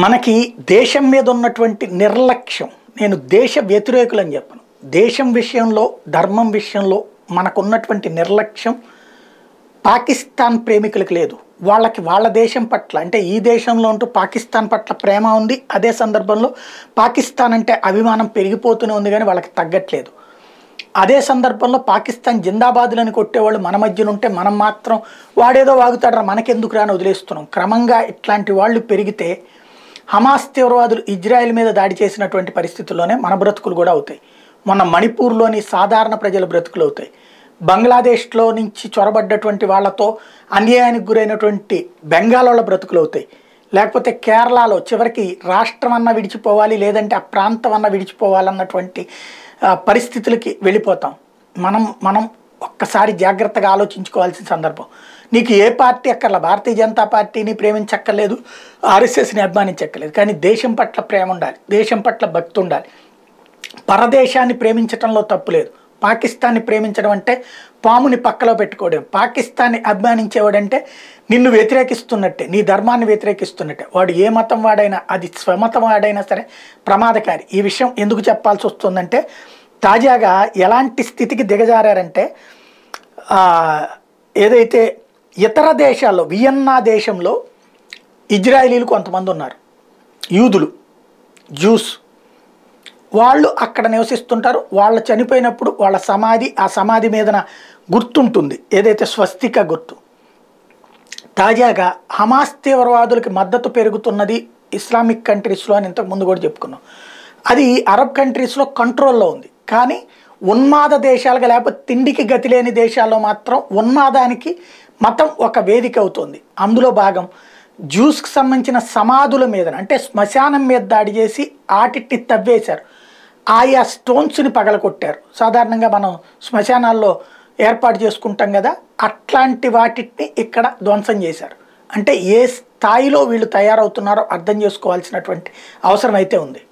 మనకి దేశం మీద ఉన్నటువంటి నిర్లక్ష్యం నేను దేశ వ్యతిరేకులు అని చెప్పను దేశం విషయంలో ధర్మం విషయంలో మనకున్నటువంటి నిర్లక్ష్యం పాకిస్తాన్ ప్రేమికులకు లేదు వాళ్ళకి వాళ్ళ దేశం పట్ల అంటే ఈ దేశంలో ఉంటూ పాకిస్తాన్ పట్ల ప్రేమ ఉంది అదే సందర్భంలో పాకిస్తాన్ అంటే అభిమానం పెరిగిపోతూనే ఉంది కానీ వాళ్ళకి తగ్గట్లేదు అదే సందర్భంలో పాకిస్తాన్ జిందాబాదులని కొట్టేవాళ్ళు మన మధ్యన ఉంటే మనం మాత్రం వాడేదో వాగుతాడరా మనకెందుకు రాని వదిలేస్తున్నాం క్రమంగా ఇట్లాంటి వాళ్ళు పెరిగితే హమాస్ తీవ్రవాదులు ఇజ్రాయెల్ మీద దాడి చేసినటువంటి పరిస్థితుల్లోనే మన బ్రతుకులు కూడా అవుతాయి మొన్న మణిపూర్లోని సాధారణ ప్రజల బ్రతుకులు అవుతాయి బంగ్లాదేశ్లో నుంచి చొరబడ్డటువంటి వాళ్ళతో అన్యాయానికి గురైనటువంటి బెంగాల్ వాళ్ళ బ్రతుకులు అవుతాయి లేకపోతే కేరళలో చివరికి రాష్ట్రం అన్న విడిచిపోవాలి లేదంటే ఆ ప్రాంతం అన్న విడిచిపోవాలన్నటువంటి పరిస్థితులకి వెళ్ళిపోతాం మనం మనం ఒక్కసారి జాగ్రత్తగా ఆలోచించుకోవాల్సిన సందర్భం నీకు ఏ పార్టీ అక్కర్ల భారతీయ జనతా పార్టీని ప్రేమించక్కర్లేదు ఆర్ఎస్ఎస్ని అభిమానించక్కర్లేదు కానీ దేశం పట్ల ప్రేమ ఉండాలి దేశం పట్ల భక్తి ఉండాలి పరదేశాన్ని ప్రేమించడంలో తప్పు లేదు పాకిస్తాన్ని ప్రేమించడం అంటే పాముని పక్కలో పెట్టుకోవడం పాకిస్తాన్ని అభిమానించేవాడంటే నిన్ను వ్యతిరేకిస్తున్నట్టే నీ ధర్మాన్ని వ్యతిరేకిస్తున్నట్టే వాడు ఏ మతం వాడైనా అది స్వమతం వాడైనా సరే ప్రమాదకారి ఈ విషయం ఎందుకు చెప్పాల్సి వస్తుందంటే తాజాగా ఎలాంటి స్థితికి దిగజారంటే ఏదైతే ఇతర దేశాల్లో వియన్నా దేశంలో ఇజ్రాయిలీలు కొంతమంది ఉన్నారు యూదులు జ్యూస్ వాళ్ళు అక్కడ నివసిస్తుంటారు వాళ్ళు చనిపోయినప్పుడు వాళ్ళ సమాధి ఆ సమాధి మీదన గుర్తుంటుంది ఏదైతే స్వస్తిక గుర్తు తాజాగా హమాస్ తీవ్రవాదులకి మద్దతు పెరుగుతున్నది ఇస్లామిక్ కంట్రీస్లో అని ఇంతకుముందు కూడా చెప్పుకున్నాం అది అరబ్ కంట్రీస్లో కంట్రోల్లో ఉంది కానీ ఉన్మాద దేశాలుగా లేకపోతే తిండికి గతి లేని దేశాల్లో మాత్రం ఉన్మాదానికి మతం ఒక వేదిక అవుతుంది అందులో భాగం జ్యూస్కి సంబంధించిన సమాధుల మీద అంటే శ్మశానం మీద దాడి చేసి ఆటిట్టి తవ్వేశారు ఆయా స్టోన్స్ని పగలగొట్టారు సాధారణంగా మనం శ్మశానాల్లో ఏర్పాటు చేసుకుంటాం కదా అట్లాంటి వాటిని ఇక్కడ ధ్వంసం చేశారు అంటే ఏ స్థాయిలో వీళ్ళు తయారవుతున్నారో అర్థం చేసుకోవాల్సినటువంటి అవసరం అయితే ఉంది